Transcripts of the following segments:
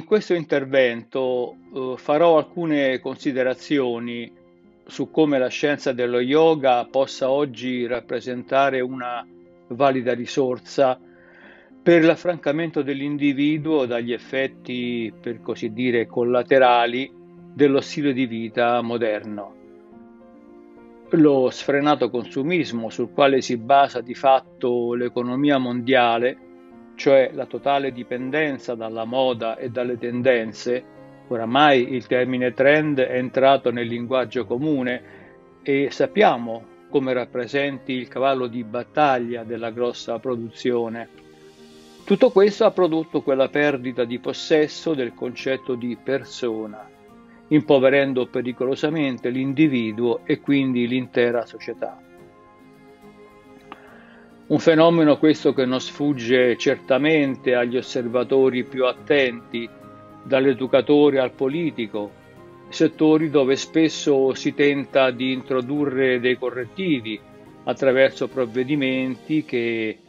in questo intervento eh, farò alcune considerazioni su come la scienza dello yoga possa oggi rappresentare una valida risorsa per l'affrancamento dell'individuo dagli effetti, per così dire, collaterali dello stile di vita moderno. Lo sfrenato consumismo sul quale si basa di fatto l'economia mondiale cioè la totale dipendenza dalla moda e dalle tendenze, oramai il termine trend è entrato nel linguaggio comune e sappiamo come rappresenti il cavallo di battaglia della grossa produzione. Tutto questo ha prodotto quella perdita di possesso del concetto di persona, impoverendo pericolosamente l'individuo e quindi l'intera società. Un fenomeno questo che non sfugge certamente agli osservatori più attenti, dall'educatore al politico, settori dove spesso si tenta di introdurre dei correttivi attraverso provvedimenti che,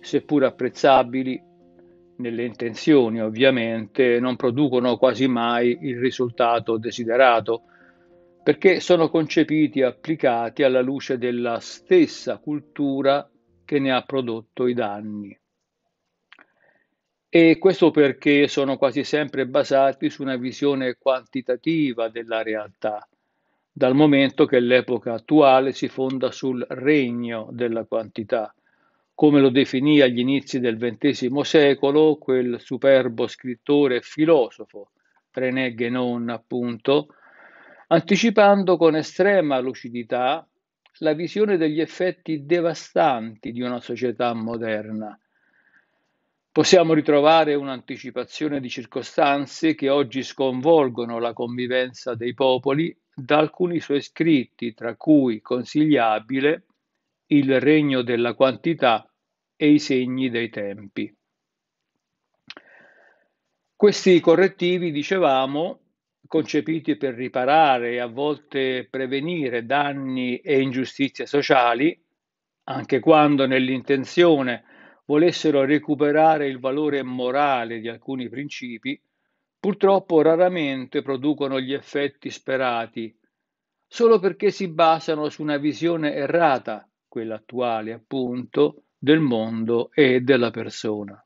seppur apprezzabili, nelle intenzioni ovviamente, non producono quasi mai il risultato desiderato, perché sono concepiti e applicati alla luce della stessa cultura che ne ha prodotto i danni. E questo perché sono quasi sempre basati su una visione quantitativa della realtà, dal momento che l'epoca attuale si fonda sul regno della quantità, come lo definì agli inizi del XX secolo quel superbo scrittore e filosofo, René Guénon appunto, anticipando con estrema lucidità la visione degli effetti devastanti di una società moderna. Possiamo ritrovare un'anticipazione di circostanze che oggi sconvolgono la convivenza dei popoli da alcuni suoi scritti, tra cui consigliabile Il regno della quantità e i segni dei tempi. Questi correttivi, dicevamo, concepiti per riparare e a volte prevenire danni e ingiustizie sociali, anche quando nell'intenzione volessero recuperare il valore morale di alcuni principi, purtroppo raramente producono gli effetti sperati, solo perché si basano su una visione errata, quella attuale appunto, del mondo e della persona.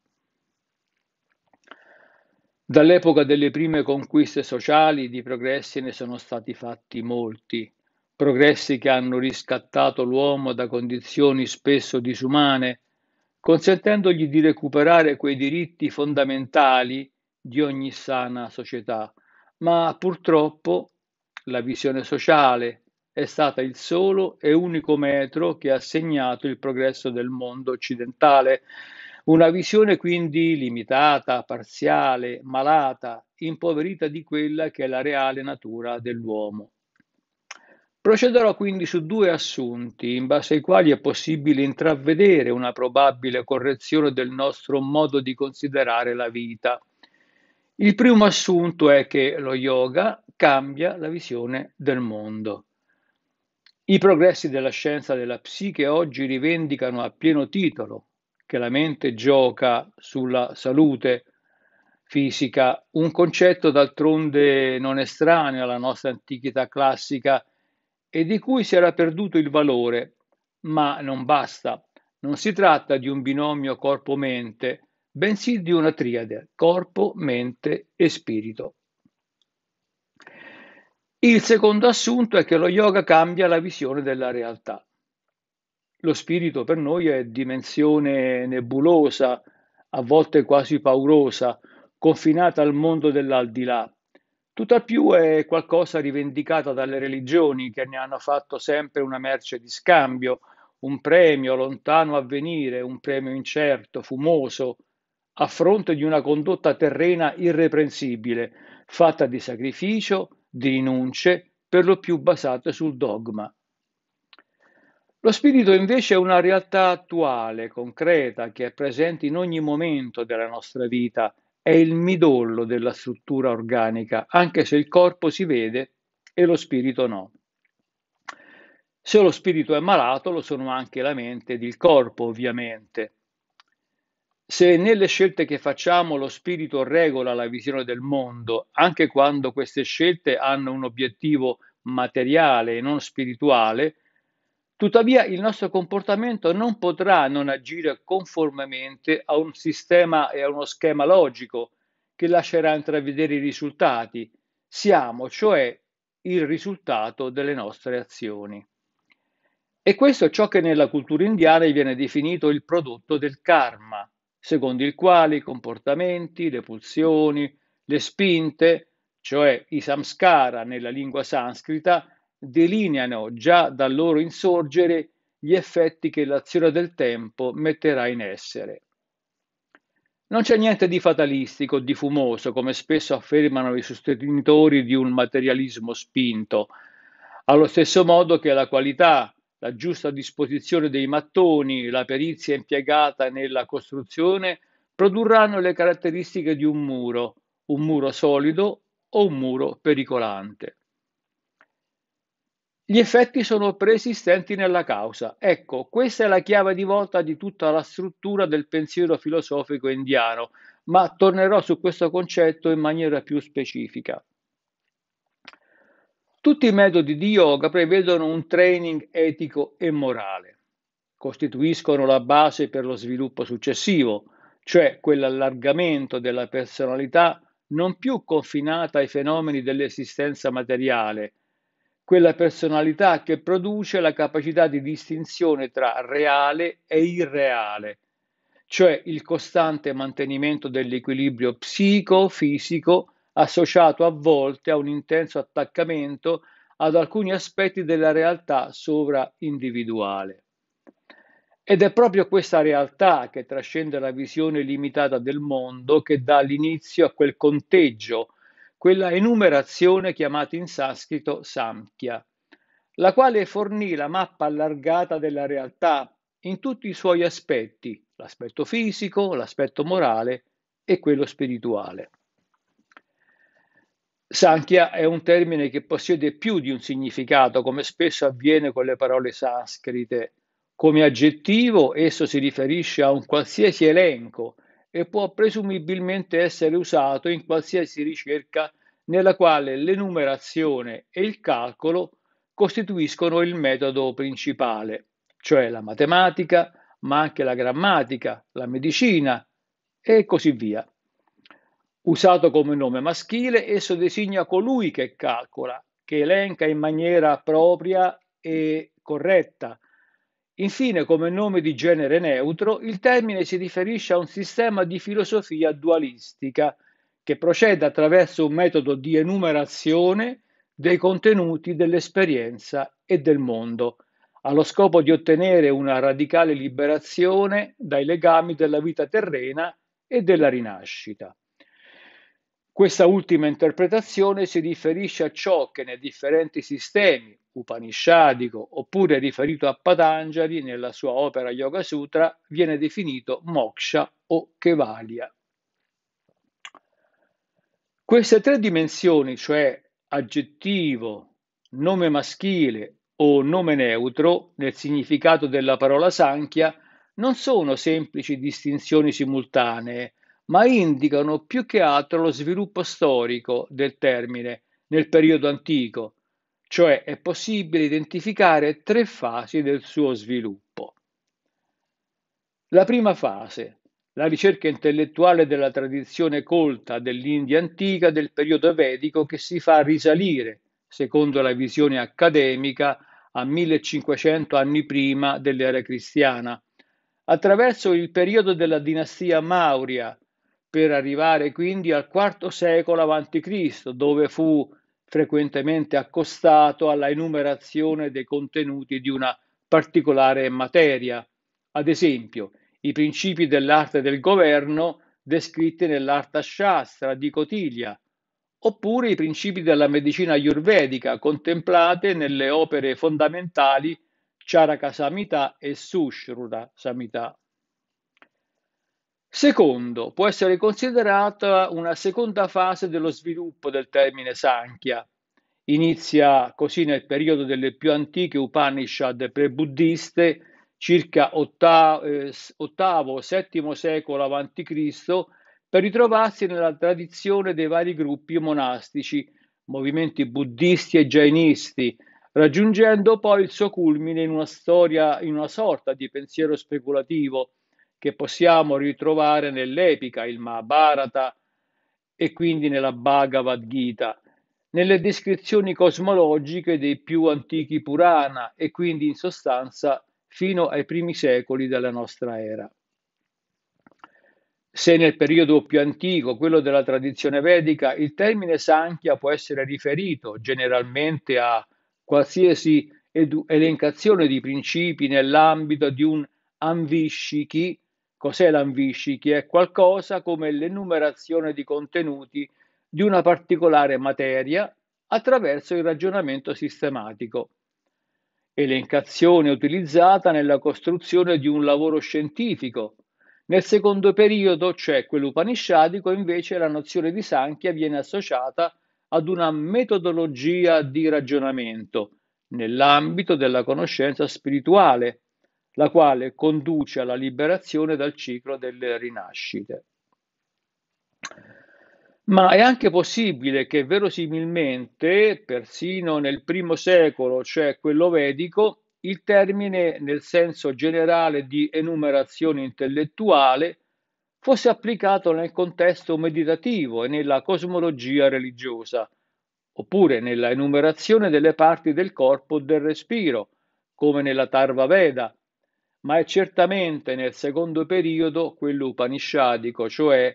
Dall'epoca delle prime conquiste sociali di progressi ne sono stati fatti molti, progressi che hanno riscattato l'uomo da condizioni spesso disumane, consentendogli di recuperare quei diritti fondamentali di ogni sana società. Ma purtroppo la visione sociale è stata il solo e unico metro che ha segnato il progresso del mondo occidentale una visione quindi limitata, parziale, malata, impoverita di quella che è la reale natura dell'uomo. Procederò quindi su due assunti in base ai quali è possibile intravedere una probabile correzione del nostro modo di considerare la vita. Il primo assunto è che lo yoga cambia la visione del mondo. I progressi della scienza della psiche oggi rivendicano a pieno titolo che la mente gioca sulla salute fisica, un concetto d'altronde non estraneo alla nostra antichità classica e di cui si era perduto il valore, ma non basta. Non si tratta di un binomio corpo-mente, bensì di una triade, corpo, mente e spirito. Il secondo assunto è che lo yoga cambia la visione della realtà lo spirito per noi è dimensione nebulosa, a volte quasi paurosa, confinata al mondo dell'aldilà. Tutta più è qualcosa rivendicata dalle religioni che ne hanno fatto sempre una merce di scambio, un premio lontano a venire, un premio incerto, fumoso, a fronte di una condotta terrena irreprensibile, fatta di sacrificio, di rinunce, per lo più basate sul dogma. Lo spirito invece è una realtà attuale, concreta, che è presente in ogni momento della nostra vita, è il midollo della struttura organica, anche se il corpo si vede e lo spirito no. Se lo spirito è malato, lo sono anche la mente ed il corpo, ovviamente. Se nelle scelte che facciamo lo spirito regola la visione del mondo, anche quando queste scelte hanno un obiettivo materiale e non spirituale, Tuttavia il nostro comportamento non potrà non agire conformemente a un sistema e a uno schema logico che lascerà intravedere i risultati. Siamo, cioè, il risultato delle nostre azioni. E questo è ciò che nella cultura indiana viene definito il prodotto del karma, secondo il quale i comportamenti, le pulsioni, le spinte, cioè i samskara nella lingua sanscrita, delineano già dal loro insorgere gli effetti che l'azione del tempo metterà in essere. Non c'è niente di fatalistico o di fumoso, come spesso affermano i sostenitori di un materialismo spinto, allo stesso modo che la qualità, la giusta disposizione dei mattoni, la perizia impiegata nella costruzione produrranno le caratteristiche di un muro, un muro solido o un muro pericolante. Gli effetti sono preesistenti nella causa. Ecco, questa è la chiave di volta di tutta la struttura del pensiero filosofico indiano, ma tornerò su questo concetto in maniera più specifica. Tutti i metodi di yoga prevedono un training etico e morale. Costituiscono la base per lo sviluppo successivo, cioè quell'allargamento della personalità non più confinata ai fenomeni dell'esistenza materiale, quella personalità che produce la capacità di distinzione tra reale e irreale, cioè il costante mantenimento dell'equilibrio psico-fisico associato a volte a un intenso attaccamento ad alcuni aspetti della realtà sovraindividuale. Ed è proprio questa realtà che trascende la visione limitata del mondo che dà l'inizio a quel conteggio quella enumerazione chiamata in sanscrito Samkhya, la quale fornì la mappa allargata della realtà in tutti i suoi aspetti, l'aspetto fisico, l'aspetto morale e quello spirituale. Sankhya è un termine che possiede più di un significato, come spesso avviene con le parole sanscrite. Come aggettivo esso si riferisce a un qualsiasi elenco e può presumibilmente essere usato in qualsiasi ricerca nella quale l'enumerazione e il calcolo costituiscono il metodo principale, cioè la matematica, ma anche la grammatica, la medicina e così via. Usato come nome maschile, esso designa colui che calcola, che elenca in maniera propria e corretta Infine, come nome di genere neutro, il termine si riferisce a un sistema di filosofia dualistica che procede attraverso un metodo di enumerazione dei contenuti dell'esperienza e del mondo, allo scopo di ottenere una radicale liberazione dai legami della vita terrena e della rinascita. Questa ultima interpretazione si riferisce a ciò che nei differenti sistemi upanishadico, oppure riferito a Patanjali nella sua opera Yoga Sutra, viene definito moksha o kevalya. Queste tre dimensioni, cioè aggettivo, nome maschile o nome neutro, nel significato della parola Sankhya, non sono semplici distinzioni simultanee, ma indicano più che altro lo sviluppo storico del termine nel periodo antico, cioè è possibile identificare tre fasi del suo sviluppo. La prima fase, la ricerca intellettuale della tradizione colta dell'India antica del periodo vedico che si fa risalire, secondo la visione accademica, a 1500 anni prima dell'era cristiana, attraverso il periodo della dinastia Maurya, per arrivare quindi al IV secolo a.C., dove fu frequentemente accostato alla enumerazione dei contenuti di una particolare materia, ad esempio i principi dell'arte del governo descritti nell'Arta Shastra di Cotiglia, oppure i principi della medicina ayurvedica contemplate nelle opere fondamentali Charaka Samhita e Sushruta Samhita. Secondo, può essere considerata una seconda fase dello sviluppo del termine Sankhya. Inizia così nel periodo delle più antiche Upanishad pre-buddiste, circa VIII-VII eh, secolo a.C., per ritrovarsi nella tradizione dei vari gruppi monastici, movimenti buddisti e jainisti, raggiungendo poi il suo culmine in una storia, in una sorta di pensiero speculativo che possiamo ritrovare nell'Epica, il Mahabharata e quindi nella Bhagavad Gita, nelle descrizioni cosmologiche dei più antichi Purana e quindi in sostanza fino ai primi secoli della nostra era. Se nel periodo più antico, quello della tradizione vedica, il termine Sankhya può essere riferito generalmente a qualsiasi elencazione di principi nell'ambito di un Anvishiki, Cos'è l'anviscichi? È qualcosa come l'enumerazione di contenuti di una particolare materia attraverso il ragionamento sistematico. Elencazione utilizzata nella costruzione di un lavoro scientifico. Nel secondo periodo, cioè quello upanishadico, invece la nozione di Sankhya viene associata ad una metodologia di ragionamento nell'ambito della conoscenza spirituale la quale conduce alla liberazione dal ciclo delle rinascite. Ma è anche possibile che verosimilmente, persino nel primo secolo, cioè quello vedico, il termine nel senso generale di enumerazione intellettuale fosse applicato nel contesto meditativo e nella cosmologia religiosa, oppure nella enumerazione delle parti del corpo del respiro, come nella Tarva Veda, ma è certamente nel secondo periodo, quello upanishadico, cioè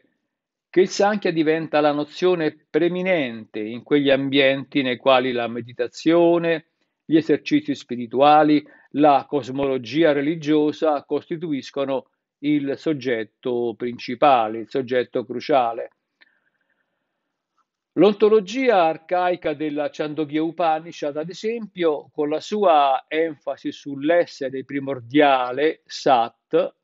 che il Sankhya diventa la nozione preminente in quegli ambienti nei quali la meditazione, gli esercizi spirituali, la cosmologia religiosa costituiscono il soggetto principale, il soggetto cruciale. L'ontologia arcaica della Chandogya Upanishad, ad esempio, con la sua enfasi sull'essere primordiale, Sat,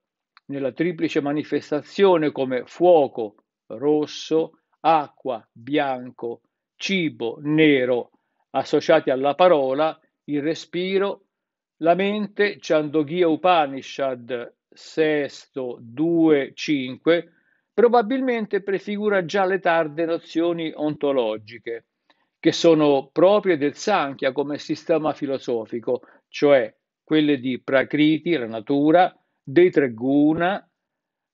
nella triplice manifestazione come fuoco rosso, acqua bianco, cibo nero, associati alla parola, il respiro, la mente, Chandogya Upanishad, sesto 2, 5, probabilmente prefigura già le tarde nozioni ontologiche, che sono proprie del Sankhya come sistema filosofico, cioè quelle di Prakriti, la natura, dei tre guna,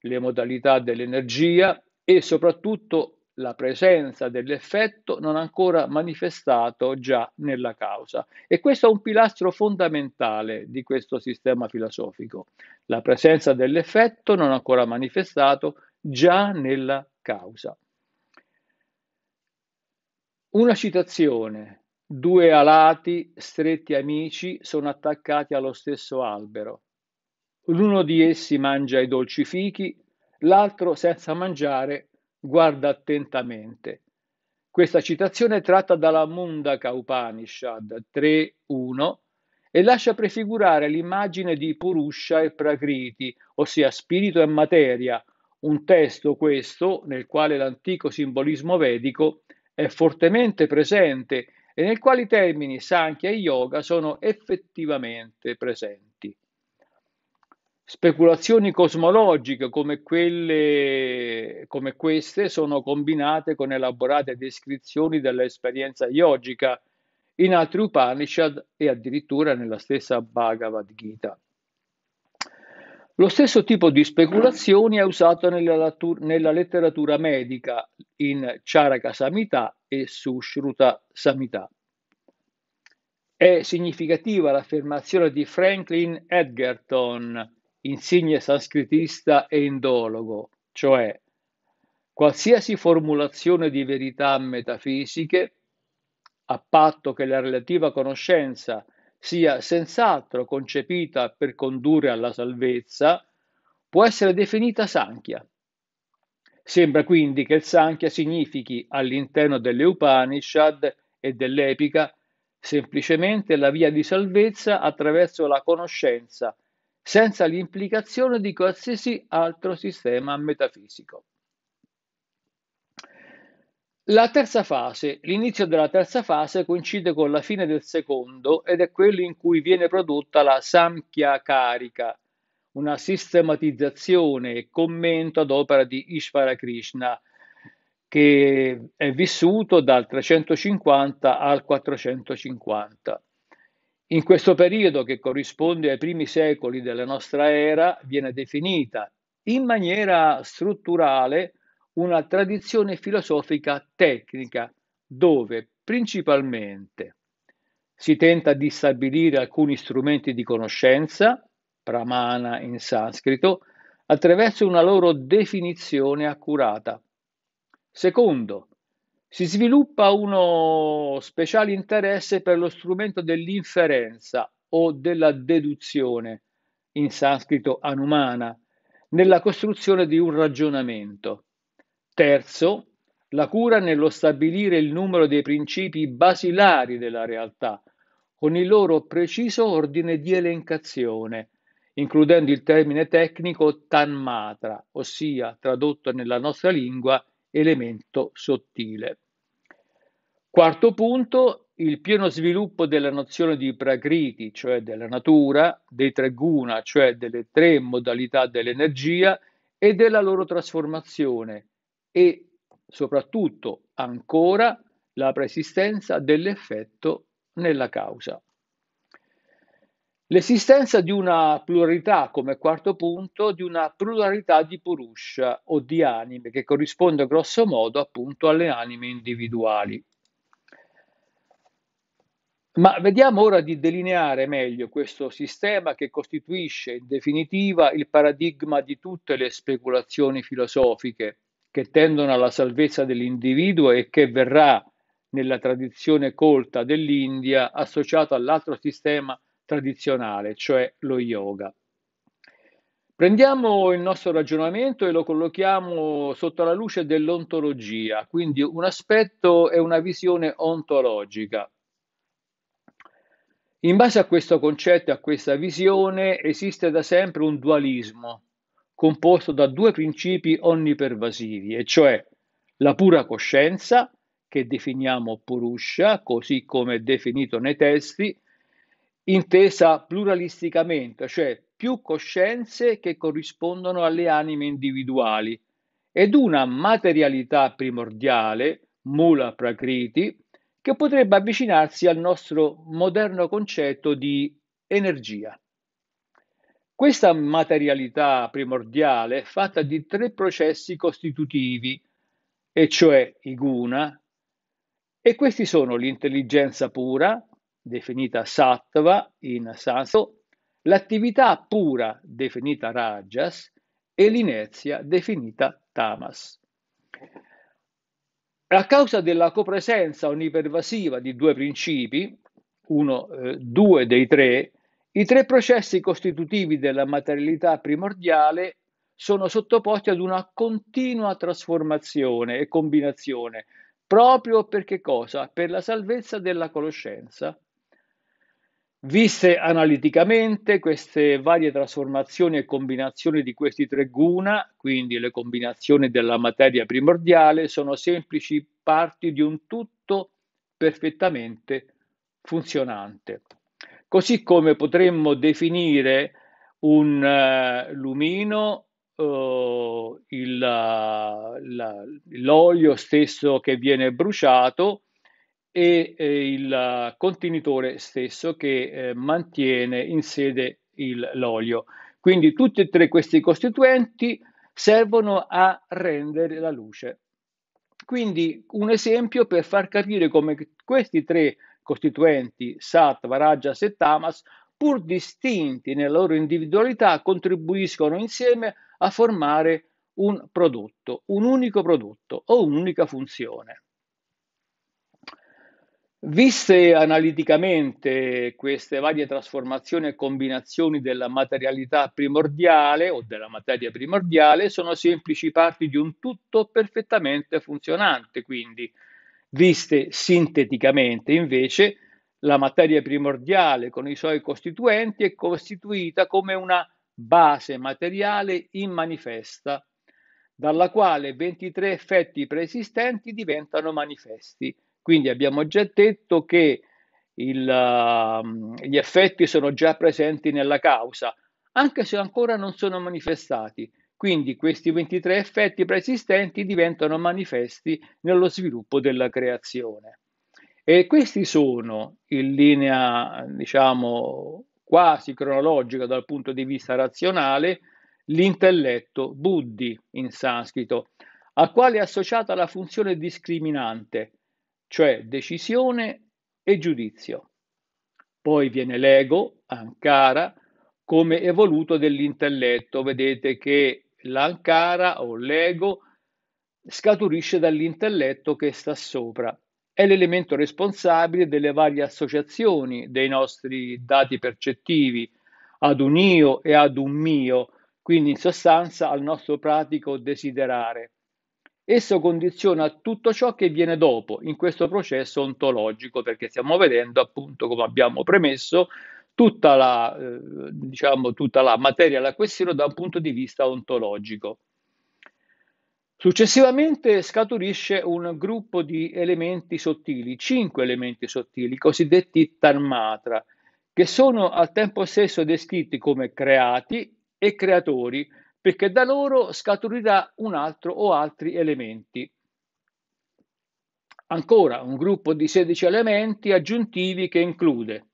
le modalità dell'energia e soprattutto la presenza dell'effetto non ancora manifestato già nella causa. E questo è un pilastro fondamentale di questo sistema filosofico, la presenza dell'effetto non ancora manifestato già nella causa. Una citazione, due alati stretti amici sono attaccati allo stesso albero. L'uno di essi mangia i dolci fichi, l'altro senza mangiare guarda attentamente. Questa citazione è tratta dalla Mundaka Upanishad 3.1 e lascia prefigurare l'immagine di Purusha e Prakriti, ossia spirito e materia, un testo questo nel quale l'antico simbolismo vedico è fortemente presente e nel quale i termini Sankhya e Yoga sono effettivamente presenti. Speculazioni cosmologiche come, quelle, come queste sono combinate con elaborate descrizioni dell'esperienza yogica in altri Upanishad e addirittura nella stessa Bhagavad Gita. Lo stesso tipo di speculazioni è usato nella, nella letteratura medica in Charaka Samhita e Sushruta Samhita. È significativa l'affermazione di Franklin Edgerton, insigne sanscritista e indologo, cioè qualsiasi formulazione di verità metafisiche, a patto che la relativa conoscenza sia senz'altro concepita per condurre alla salvezza, può essere definita Sankhya. Sembra quindi che il Sankhya significhi all'interno delle Upanishad e dell'Epica semplicemente la via di salvezza attraverso la conoscenza, senza l'implicazione di qualsiasi altro sistema metafisico. La terza fase, l'inizio della terza fase coincide con la fine del secondo ed è quello in cui viene prodotta la Samkhya Karika, una sistematizzazione e commento ad opera di Ishvara Krishna che è vissuto dal 350 al 450. In questo periodo, che corrisponde ai primi secoli della nostra era, viene definita in maniera strutturale una tradizione filosofica tecnica dove principalmente si tenta di stabilire alcuni strumenti di conoscenza, pramana in sanscrito, attraverso una loro definizione accurata. Secondo, si sviluppa uno speciale interesse per lo strumento dell'inferenza o della deduzione, in sanscrito anumana, nella costruzione di un ragionamento. Terzo, la cura nello stabilire il numero dei principi basilari della realtà, con il loro preciso ordine di elencazione, includendo il termine tecnico tanmatra, ossia tradotto nella nostra lingua elemento sottile. Quarto punto, il pieno sviluppo della nozione di prakriti, cioè della natura, dei tre guna, cioè delle tre modalità dell'energia e della loro trasformazione, e soprattutto ancora la preesistenza dell'effetto nella causa. L'esistenza di una pluralità, come quarto punto, di una pluralità di Purusha o di anime, che corrisponde grosso modo appunto alle anime individuali. Ma vediamo ora di delineare meglio questo sistema che costituisce in definitiva il paradigma di tutte le speculazioni filosofiche che tendono alla salvezza dell'individuo e che verrà nella tradizione colta dell'India associato all'altro sistema tradizionale, cioè lo yoga. Prendiamo il nostro ragionamento e lo collochiamo sotto la luce dell'ontologia, quindi un aspetto è una visione ontologica. In base a questo concetto e a questa visione esiste da sempre un dualismo composto da due principi onnipervasivi, e cioè la pura coscienza, che definiamo Purusha, così come definito nei testi, intesa pluralisticamente, cioè più coscienze che corrispondono alle anime individuali, ed una materialità primordiale, Mula Prakriti, che potrebbe avvicinarsi al nostro moderno concetto di energia. Questa materialità primordiale è fatta di tre processi costitutivi, e cioè i guna, e questi sono l'intelligenza pura, definita sattva in sanso, l'attività pura, definita rajas, e l'inerzia, definita tamas. A causa della copresenza onipervasiva di due principi, uno, eh, due dei tre, i tre processi costitutivi della materialità primordiale sono sottoposti ad una continua trasformazione e combinazione, proprio per che cosa? Per la salvezza della conoscenza. Viste analiticamente queste varie trasformazioni e combinazioni di questi tre guna, quindi le combinazioni della materia primordiale, sono semplici parti di un tutto perfettamente funzionante. Così come potremmo definire un uh, lumino uh, il, la, l'olio stesso che viene bruciato e, e eh, il contenitore stesso che eh, mantiene in sede il, l'olio. Quindi tutti e tre questi costituenti servono a rendere la luce. Quindi un esempio per far capire come questi tre costituenti Sat, Varajas e Tamas, pur distinti nella loro individualità, contribuiscono insieme a formare un prodotto, un unico prodotto o un'unica funzione. Viste analiticamente queste varie trasformazioni e combinazioni della materialità primordiale o della materia primordiale, sono semplici parti di un tutto perfettamente funzionante, quindi Viste sinteticamente, invece, la materia primordiale con i suoi costituenti è costituita come una base materiale immanifesta, dalla quale 23 effetti preesistenti diventano manifesti. Quindi abbiamo già detto che il, um, gli effetti sono già presenti nella causa, anche se ancora non sono manifestati, quindi questi 23 effetti preesistenti diventano manifesti nello sviluppo della creazione. E questi sono, in linea diciamo quasi cronologica dal punto di vista razionale, l'intelletto, buddhi in sanscrito, al quale è associata la funzione discriminante, cioè decisione e giudizio. Poi viene l'ego, Ankara, come evoluto dell'intelletto. Vedete che l'Ankara o l'ego scaturisce dall'intelletto che sta sopra. È l'elemento responsabile delle varie associazioni dei nostri dati percettivi ad un io e ad un mio, quindi in sostanza al nostro pratico desiderare. Esso condiziona tutto ciò che viene dopo in questo processo ontologico, perché stiamo vedendo appunto, come abbiamo premesso, tutta la, eh, diciamo, tutta la materia, la questione da un punto di vista ontologico. Successivamente scaturisce un gruppo di elementi sottili, cinque elementi sottili, cosiddetti tarmatra, che sono al tempo stesso descritti come creati e creatori, perché da loro scaturirà un altro o altri elementi. Ancora un gruppo di 16 elementi aggiuntivi che include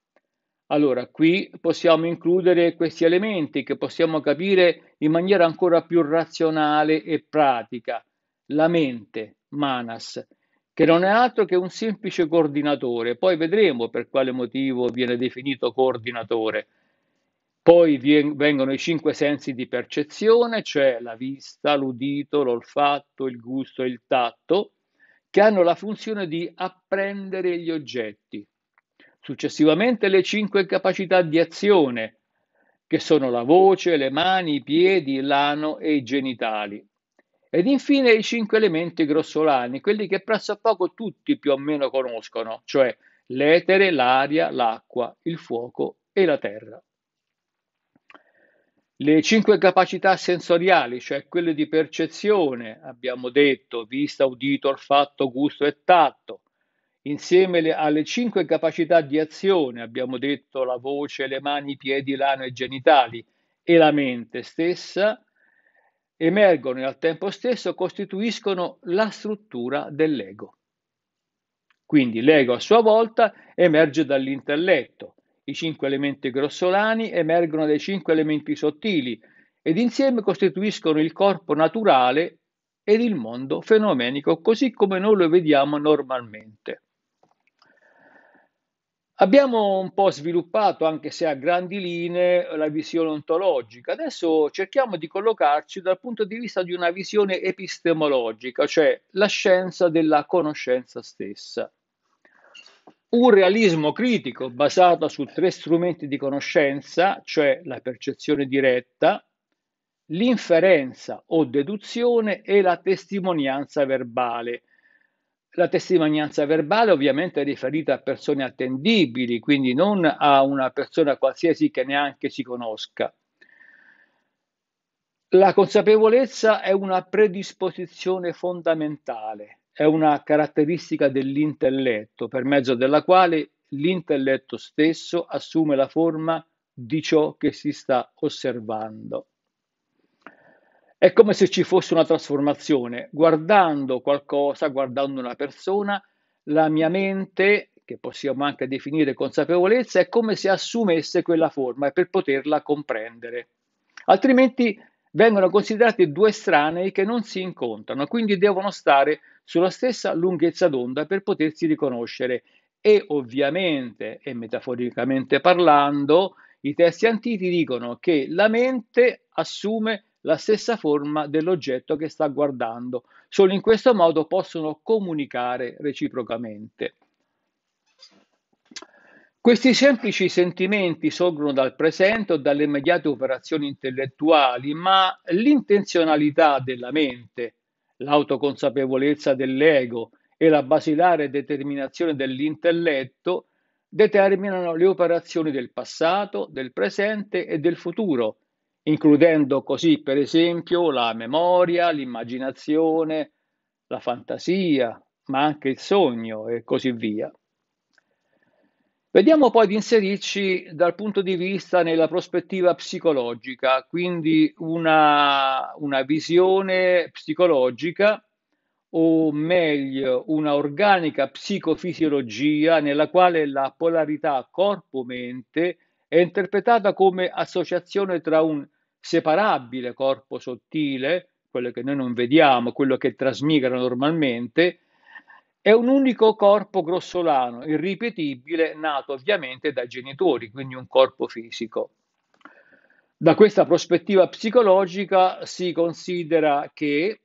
allora, qui possiamo includere questi elementi che possiamo capire in maniera ancora più razionale e pratica. La mente, manas, che non è altro che un semplice coordinatore, poi vedremo per quale motivo viene definito coordinatore. Poi vengono i cinque sensi di percezione, cioè la vista, l'udito, l'olfatto, il gusto e il tatto, che hanno la funzione di apprendere gli oggetti. Successivamente le cinque capacità di azione, che sono la voce, le mani, i piedi, l'ano e i genitali. Ed infine i cinque elementi grossolani, quelli che presso a poco tutti più o meno conoscono, cioè l'etere, l'aria, l'acqua, il fuoco e la terra. Le cinque capacità sensoriali, cioè quelle di percezione, abbiamo detto, vista, udito, olfatto, gusto e tatto, insieme alle cinque capacità di azione, abbiamo detto la voce, le mani, i piedi, l'ano e i genitali, e la mente stessa, emergono e al tempo stesso costituiscono la struttura dell'ego. Quindi l'ego a sua volta emerge dall'intelletto, i cinque elementi grossolani emergono dai cinque elementi sottili ed insieme costituiscono il corpo naturale ed il mondo fenomenico così come noi lo vediamo normalmente. Abbiamo un po' sviluppato, anche se a grandi linee, la visione ontologica. Adesso cerchiamo di collocarci dal punto di vista di una visione epistemologica, cioè la scienza della conoscenza stessa. Un realismo critico basato su tre strumenti di conoscenza, cioè la percezione diretta, l'inferenza o deduzione e la testimonianza verbale la testimonianza verbale ovviamente è riferita a persone attendibili, quindi non a una persona qualsiasi che neanche si conosca. La consapevolezza è una predisposizione fondamentale, è una caratteristica dell'intelletto, per mezzo della quale l'intelletto stesso assume la forma di ciò che si sta osservando. È come se ci fosse una trasformazione. Guardando qualcosa, guardando una persona, la mia mente, che possiamo anche definire consapevolezza, è come se assumesse quella forma per poterla comprendere. Altrimenti vengono considerati due estranei che non si incontrano, quindi devono stare sulla stessa lunghezza d'onda per potersi riconoscere. E ovviamente, e metaforicamente parlando, i testi antichi dicono che la mente assume la stessa forma dell'oggetto che sta guardando. Solo in questo modo possono comunicare reciprocamente. Questi semplici sentimenti sorgono dal presente o dalle immediate operazioni intellettuali, ma l'intenzionalità della mente, l'autoconsapevolezza dell'ego e la basilare determinazione dell'intelletto determinano le operazioni del passato, del presente e del futuro, includendo così per esempio la memoria, l'immaginazione, la fantasia, ma anche il sogno e così via. Vediamo poi di inserirci dal punto di vista nella prospettiva psicologica, quindi una, una visione psicologica o meglio una organica psicofisiologia nella quale la polarità corpo-mente è interpretata come associazione tra un separabile corpo sottile, quello che noi non vediamo, quello che trasmigra normalmente, è un unico corpo grossolano, irripetibile, nato ovviamente dai genitori, quindi un corpo fisico. Da questa prospettiva psicologica si considera che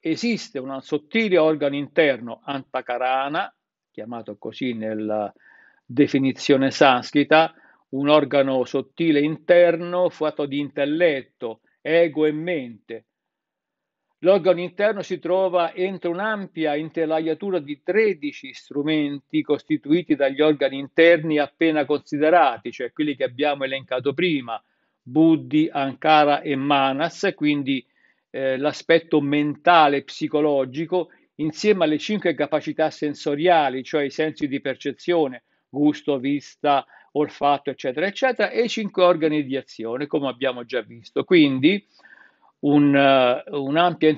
esiste un sottile organo interno, antacarana, chiamato così nella definizione sanscrita, un organo sottile interno fatto di intelletto, ego e mente. L'organo interno si trova entro un'ampia intelaiatura di 13 strumenti costituiti dagli organi interni appena considerati, cioè quelli che abbiamo elencato prima, Buddhi, Ankara e Manas, quindi eh, l'aspetto mentale e psicologico, insieme alle cinque capacità sensoriali, cioè i sensi di percezione, gusto, vista, olfatto, eccetera, eccetera, e i cinque organi di azione, come abbiamo già visto. Quindi un, uh, un'ampia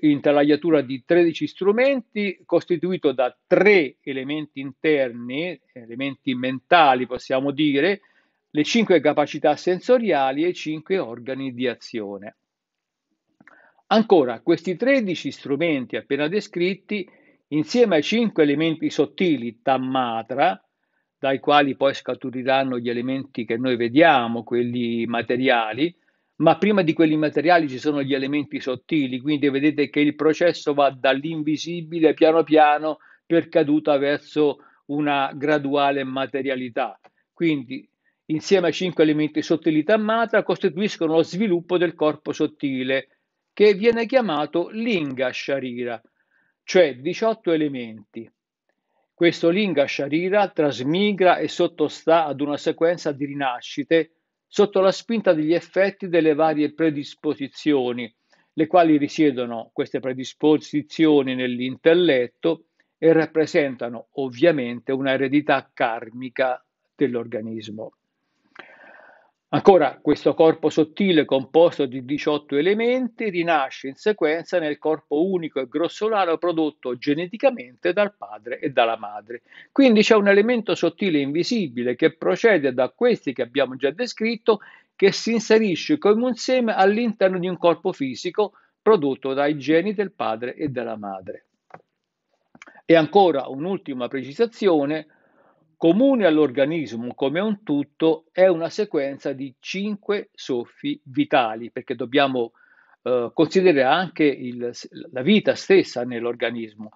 intelaiatura di 13 strumenti costituito da tre elementi interni, elementi mentali possiamo dire, le cinque capacità sensoriali e i cinque organi di azione. Ancora, questi 13 strumenti appena descritti, insieme ai cinque elementi sottili, tammatra, dai quali poi scaturiranno gli elementi che noi vediamo, quelli materiali, ma prima di quelli materiali ci sono gli elementi sottili, quindi vedete che il processo va dall'invisibile piano piano per caduta verso una graduale materialità. Quindi insieme ai cinque elementi sottili tammatra costituiscono lo sviluppo del corpo sottile che viene chiamato linga sharira, cioè 18 elementi. Questo linga sharira trasmigra e sottostà ad una sequenza di rinascite sotto la spinta degli effetti delle varie predisposizioni, le quali risiedono queste predisposizioni nell'intelletto e rappresentano ovviamente un'eredità karmica dell'organismo. Ancora, questo corpo sottile composto di 18 elementi rinasce in sequenza nel corpo unico e grossolano prodotto geneticamente dal padre e dalla madre. Quindi c'è un elemento sottile invisibile che procede da questi che abbiamo già descritto, che si inserisce come un seme all'interno di un corpo fisico prodotto dai geni del padre e della madre. E ancora un'ultima precisazione Comune all'organismo come un tutto è una sequenza di cinque soffi vitali, perché dobbiamo eh, considerare anche il, la vita stessa nell'organismo.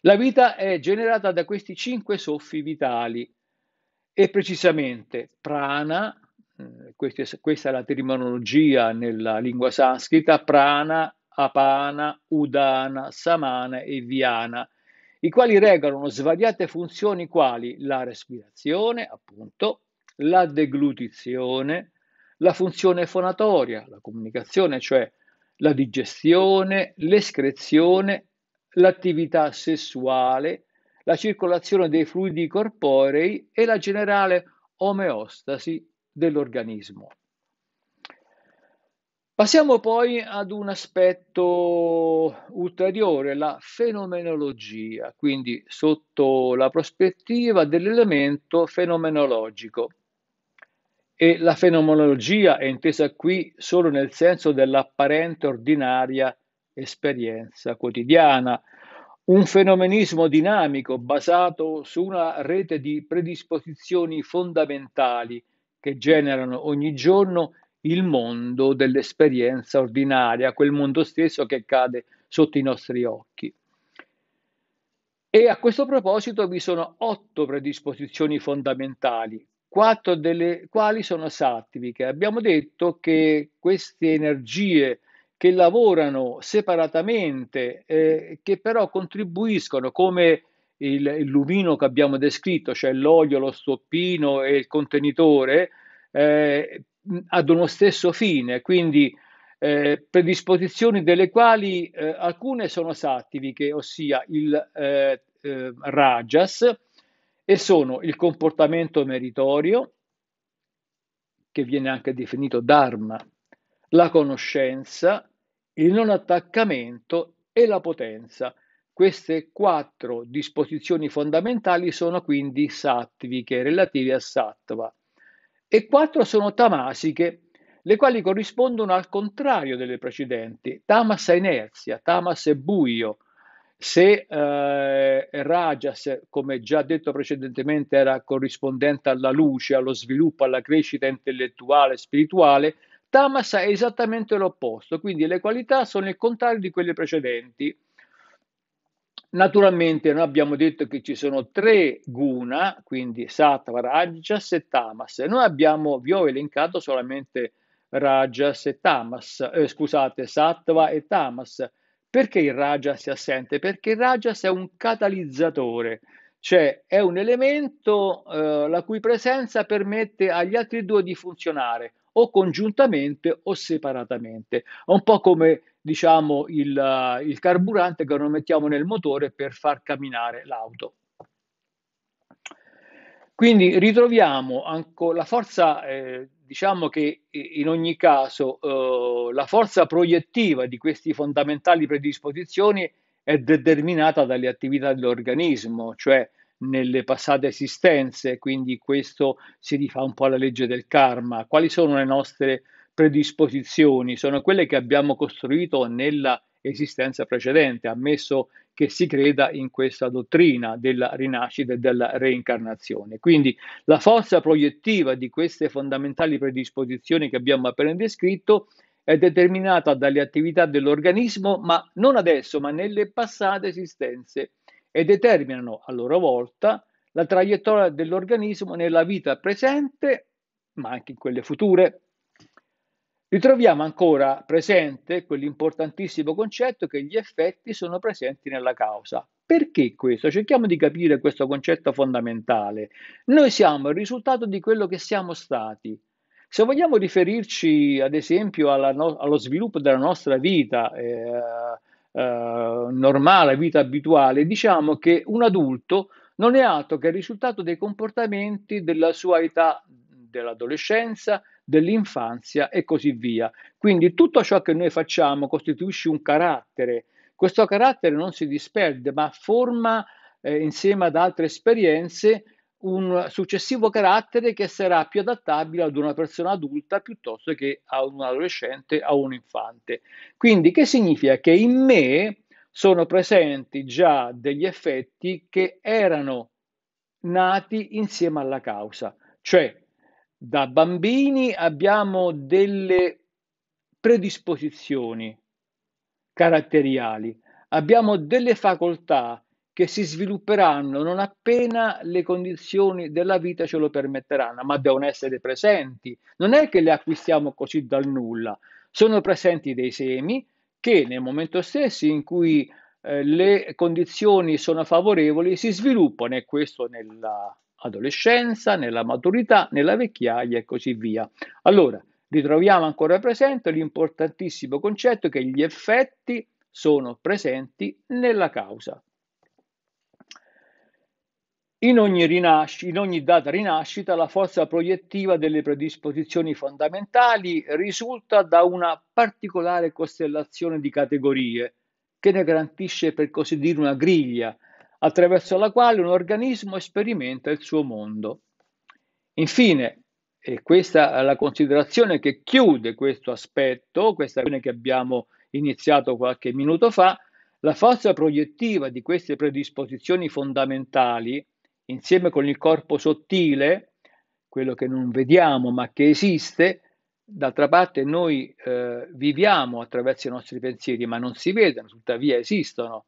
La vita è generata da questi cinque soffi vitali e precisamente prana, eh, questa, è, questa è la terminologia nella lingua sanscrita, prana, apana, udana, samana e viana i quali regolano svariate funzioni quali la respirazione, appunto, la deglutizione, la funzione fonatoria, la comunicazione, cioè la digestione, l'escrezione, l'attività sessuale, la circolazione dei fluidi corporei e la generale omeostasi dell'organismo. Passiamo poi ad un aspetto ulteriore, la fenomenologia, quindi sotto la prospettiva dell'elemento fenomenologico. E la fenomenologia è intesa qui solo nel senso dell'apparente ordinaria esperienza quotidiana, un fenomenismo dinamico basato su una rete di predisposizioni fondamentali che generano ogni giorno il mondo dell'esperienza ordinaria, quel mondo stesso che cade sotto i nostri occhi. E a questo proposito vi sono otto predisposizioni fondamentali, quattro delle quali sono sattiviche. Abbiamo detto che queste energie che lavorano separatamente, eh, che però contribuiscono come il, il, lumino che abbiamo descritto, cioè l'olio, lo stoppino e il contenitore, eh, ad uno stesso fine, quindi eh, predisposizioni delle quali eh, alcune sono sattiviche, ossia il eh, eh, rajas, e sono il comportamento meritorio, che viene anche definito dharma, la conoscenza, il non attaccamento e la potenza. Queste quattro disposizioni fondamentali sono quindi sattviche, relative a sattva e quattro sono tamasiche, le quali corrispondono al contrario delle precedenti. Tamas è inerzia, tamas è buio. Se eh, Rajas, come già detto precedentemente, era corrispondente alla luce, allo sviluppo, alla crescita intellettuale, e spirituale, tamas è esattamente l'opposto, quindi le qualità sono il contrario di quelle precedenti. Naturalmente noi abbiamo detto che ci sono tre guna, quindi sattva, rajas e tamas. Noi abbiamo, vi ho elencato solamente rajas e tamas, eh, scusate, sattva e tamas. Perché il rajas è assente? Perché il rajas è un catalizzatore, cioè è un elemento eh, la cui presenza permette agli altri due di funzionare o congiuntamente o separatamente. È un po' come diciamo, il, eh, il carburante che lo mettiamo nel motore per far camminare l'auto. Quindi ritroviamo ancora la forza, eh, diciamo che in ogni caso eh, la forza proiettiva di queste fondamentali predisposizioni è determinata dalle attività dell'organismo, cioè nelle passate esistenze, quindi questo si rifà un po' alla legge del karma. Quali sono le nostre predisposizioni, sono quelle che abbiamo costruito nella esistenza precedente, ammesso che si creda in questa dottrina della rinascita e della reincarnazione. Quindi la forza proiettiva di queste fondamentali predisposizioni che abbiamo appena descritto è determinata dalle attività dell'organismo, ma non adesso, ma nelle passate esistenze e determinano a loro volta la traiettoria dell'organismo nella vita presente, ma anche in quelle future ritroviamo ancora presente quell'importantissimo concetto che gli effetti sono presenti nella causa. Perché questo? Cerchiamo di capire questo concetto fondamentale. Noi siamo il risultato di quello che siamo stati. Se vogliamo riferirci, ad esempio, no- allo sviluppo della nostra vita eh, eh, normale, vita abituale, diciamo che un adulto non è altro che il risultato dei comportamenti della sua età dell'adolescenza, dell'infanzia e così via. Quindi tutto ciò che noi facciamo costituisce un carattere. Questo carattere non si disperde, ma forma eh, insieme ad altre esperienze un successivo carattere che sarà più adattabile ad una persona adulta piuttosto che a un adolescente, a un infante. Quindi che significa? Che in me sono presenti già degli effetti che erano nati insieme alla causa, cioè da bambini abbiamo delle predisposizioni caratteriali, abbiamo delle facoltà che si svilupperanno non appena le condizioni della vita ce lo permetteranno, ma devono essere presenti. Non è che le acquistiamo così dal nulla, sono presenti dei semi che nel momento stesso in cui eh, le condizioni sono favorevoli si sviluppano e questo nella, adolescenza, nella maturità, nella vecchiaia e così via. Allora, ritroviamo ancora presente l'importantissimo concetto che gli effetti sono presenti nella causa. In ogni, rinas- in ogni, data rinascita la forza proiettiva delle predisposizioni fondamentali risulta da una particolare costellazione di categorie che ne garantisce per così dire una griglia attraverso la quale un organismo sperimenta il suo mondo. Infine, e questa è la considerazione che chiude questo aspetto, questa che abbiamo iniziato qualche minuto fa, la forza proiettiva di queste predisposizioni fondamentali, insieme con il corpo sottile, quello che non vediamo ma che esiste, d'altra parte noi eh, viviamo attraverso i nostri pensieri ma non si vedono, tuttavia esistono.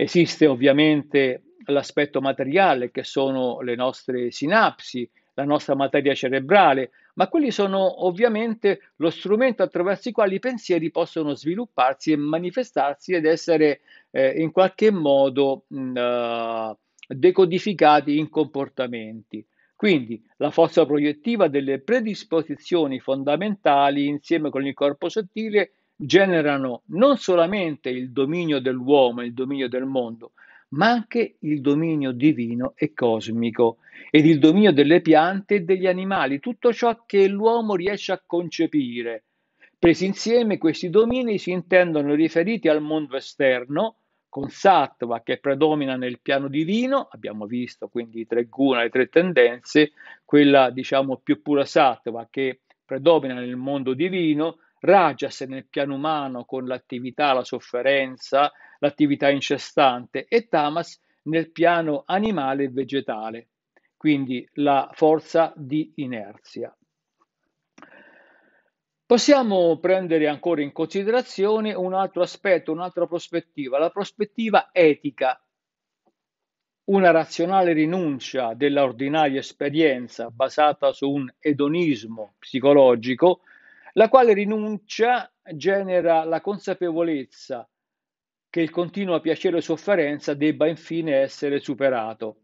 Esiste ovviamente l'aspetto materiale che sono le nostre sinapsi, la nostra materia cerebrale, ma quelli sono ovviamente lo strumento attraverso i quali i pensieri possono svilupparsi e manifestarsi ed essere eh, in qualche modo mh, mm, eh, decodificati in comportamenti. Quindi la forza proiettiva delle predisposizioni fondamentali insieme con il corpo sottile generano non solamente il dominio dell'uomo, il dominio del mondo, ma anche il dominio divino e cosmico ed il dominio delle piante e degli animali, tutto ciò che l'uomo riesce a concepire. Presi insieme questi domini si intendono riferiti al mondo esterno, con Sattva che predomina nel piano divino, abbiamo visto quindi i tre guna, le tre tendenze, quella diciamo più pura Sattva che predomina nel mondo divino, rajas nel piano umano con l'attività, la sofferenza, l'attività incessante e tamas nel piano animale e vegetale, quindi la forza di inerzia. Possiamo prendere ancora in considerazione un altro aspetto, un'altra prospettiva, la prospettiva etica. Una razionale rinuncia dell'ordinaria esperienza basata su un edonismo psicologico la quale rinuncia genera la consapevolezza che il continuo piacere e sofferenza debba infine essere superato,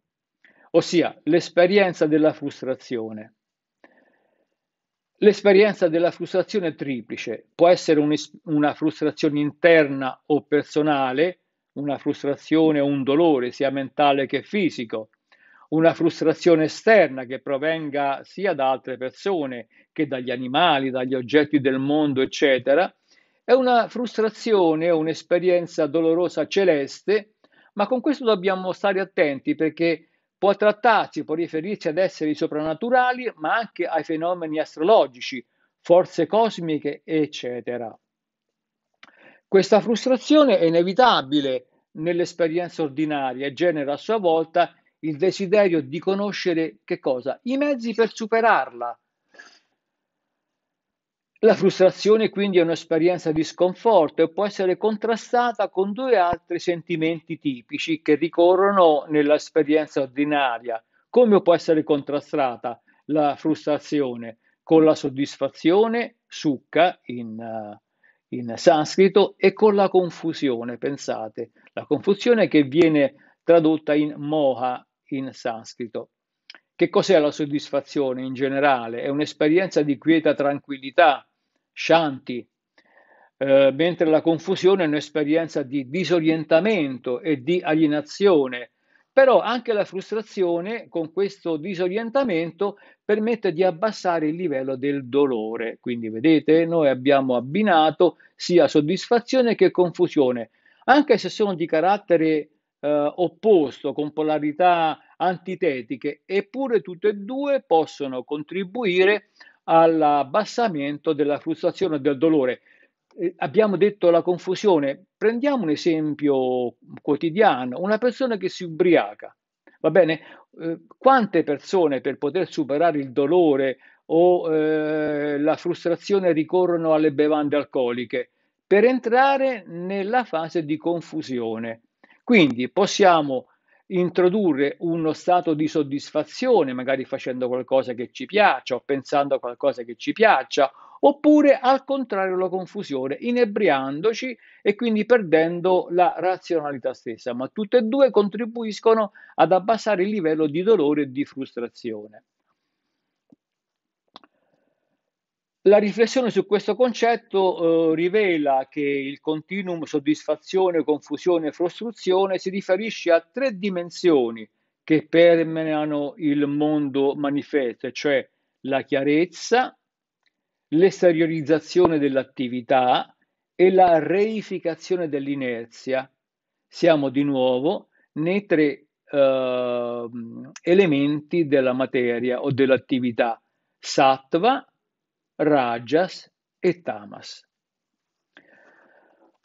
ossia l'esperienza della frustrazione. L'esperienza della frustrazione è triplice, può essere un, una frustrazione interna o personale, una frustrazione o un dolore, sia mentale che fisico, una frustrazione esterna che provenga sia da altre persone che dagli animali, dagli oggetti del mondo, eccetera, è una frustrazione, o un'esperienza dolorosa celeste, ma con questo dobbiamo stare attenti perché può trattarsi, può riferirsi ad esseri soprannaturali, ma anche ai fenomeni astrologici, forze cosmiche, eccetera. Questa frustrazione è inevitabile nell'esperienza ordinaria e genera a sua volta il desiderio di conoscere che cosa? I mezzi per superarla. La frustrazione quindi è un'esperienza di sconforto e può essere contrastata con due altri sentimenti tipici che ricorrono nell'esperienza ordinaria. Come può essere contrastata la frustrazione? Con la soddisfazione, sukha in, in sanscrito, e con la confusione, pensate. La confusione che viene tradotta in moha in sanscrito. Che cos'è la soddisfazione in generale? È un'esperienza di quieta tranquillità, shanti, eh, mentre la confusione è un'esperienza di disorientamento e di alienazione. Però anche la frustrazione con questo disorientamento permette di abbassare il livello del dolore. Quindi vedete, noi abbiamo abbinato sia soddisfazione che confusione, anche se sono di carattere eh, opposto, con polarità antitetiche, eppure tutte e due possono contribuire all'abbassamento della frustrazione del dolore. Eh, abbiamo detto la confusione, prendiamo un esempio quotidiano, una persona che si ubriaca, va bene? Eh, quante persone per poter superare il dolore o eh, la frustrazione ricorrono alle bevande alcoliche per entrare nella fase di confusione? Quindi possiamo introdurre uno stato di soddisfazione, magari facendo qualcosa che ci piaccia o pensando a qualcosa che ci piaccia, oppure al contrario la confusione, inebriandoci e quindi perdendo la razionalità stessa, ma tutte e due contribuiscono ad abbassare il livello di dolore e di frustrazione. La riflessione su questo concetto eh, rivela che il continuum soddisfazione, confusione e frustrazione si riferisce a tre dimensioni che permeano il mondo manifesto, cioè la chiarezza, l'esteriorizzazione dell'attività e la reificazione dell'inerzia. Siamo di nuovo nei tre eh, elementi della materia o dell'attività, sattva, Rajas e Tamas.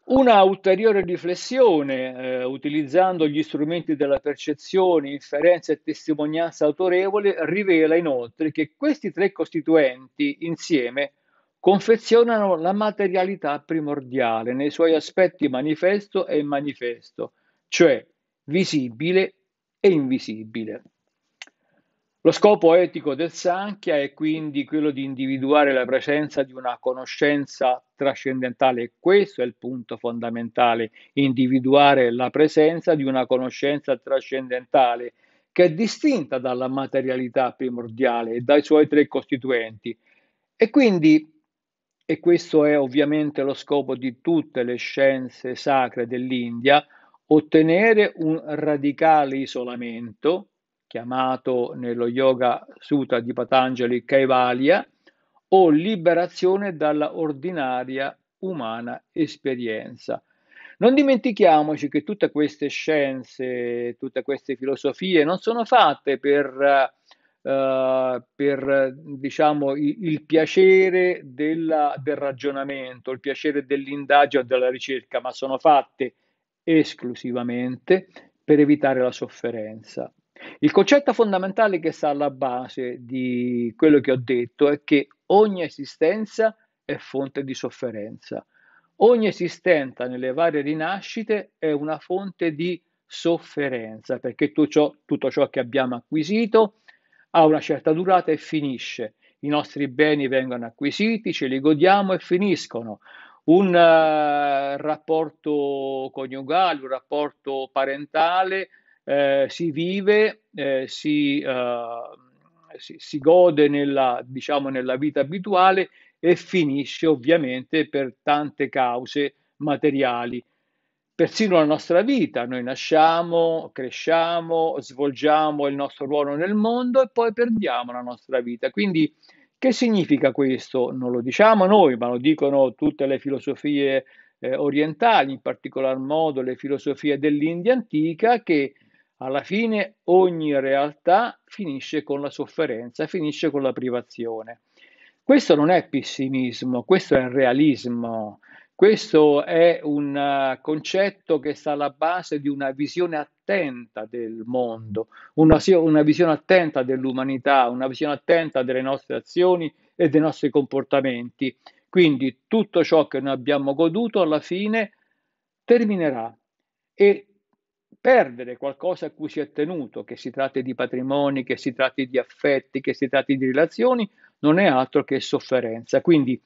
Una ulteriore riflessione, eh, utilizzando gli strumenti della percezione, inferenza e testimonianza autorevole, rivela inoltre che questi tre costituenti insieme confezionano la materialità primordiale nei suoi aspetti manifesto e manifesto, cioè visibile e invisibile. Lo scopo etico del Sankhya è quindi quello di individuare la presenza di una conoscenza trascendentale. Questo è il punto fondamentale, individuare la presenza di una conoscenza trascendentale che è distinta dalla materialità primordiale e dai suoi tre costituenti. E quindi, e questo è ovviamente lo scopo di tutte le scienze sacre dell'India, ottenere un radicale isolamento chiamato nello Yoga Sutta di Patanjali Kaivalya, o liberazione dalla ordinaria umana esperienza. Non dimentichiamoci che tutte queste scienze, tutte queste filosofie non sono fatte per, uh, per diciamo, il, il piacere della, del ragionamento, il piacere dell'indagine, o della ricerca, ma sono fatte esclusivamente per evitare la sofferenza. Il concetto fondamentale che sta alla base di quello che ho detto è che ogni esistenza è fonte di sofferenza. Ogni esistenza nelle varie rinascite è una fonte di sofferenza, perché tutto ciò, tutto ciò che abbiamo acquisito ha una certa durata e finisce. I nostri beni vengono acquisiti, ce li godiamo e finiscono un uh, rapporto coniugale, un rapporto parentale eh, si vive, eh, si, eh, si, si, gode nella, diciamo, nella vita abituale e finisce ovviamente per tante cause materiali. Persino la nostra vita, noi nasciamo, cresciamo, svolgiamo il nostro ruolo nel mondo e poi perdiamo la nostra vita. Quindi che significa questo? Non lo diciamo noi, ma lo dicono tutte le filosofie eh, orientali, in particolar modo le filosofie dell'India antica, che alla fine ogni realtà finisce con la sofferenza, finisce con la privazione. Questo non è pessimismo, questo è realismo, questo è un eh, concetto che sta alla base di una visione attenta del mondo, una, una visione attenta dell'umanità, una visione attenta delle nostre azioni e dei nostri comportamenti. Quindi tutto ciò che noi abbiamo goduto alla fine terminerà e perdere qualcosa a cui si è tenuto, che si tratti di patrimoni, che si tratti di affetti, che si tratti di relazioni, non è altro che sofferenza. Quindi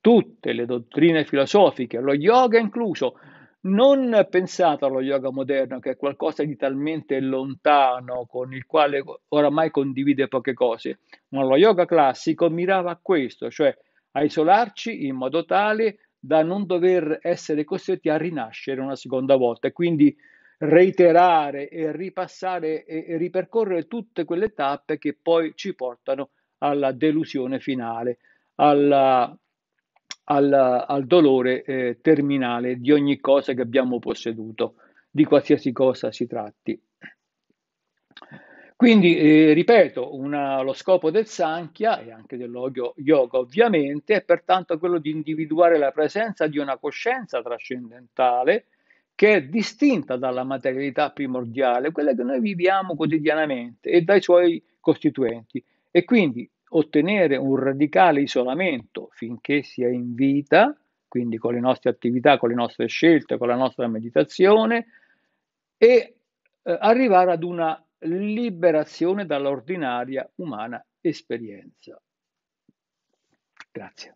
tutte le dottrine filosofiche, lo yoga incluso, non pensate allo yoga moderno che è qualcosa di talmente lontano con il quale oramai condivide poche cose, ma lo yoga classico mirava a questo, cioè a isolarci in modo tale da non dover essere costretti a rinascere una seconda volta e quindi reiterare e ripassare e ripercorrere tutte quelle tappe che poi ci portano alla delusione finale, alla, alla, al, dolore eh, terminale di ogni cosa che abbiamo posseduto, di qualsiasi cosa si tratti. Quindi, eh, ripeto, una, lo scopo del Sankhya e anche dello yoga ovviamente è pertanto quello di individuare la presenza di una coscienza trascendentale che è distinta dalla materialità primordiale, quella che noi viviamo quotidianamente e dai suoi costituenti. E quindi ottenere un radicale isolamento finché sia in vita, quindi con le nostre attività, con le nostre scelte, con la nostra meditazione, e eh, arrivare ad una liberazione dall'ordinaria umana esperienza. Grazie.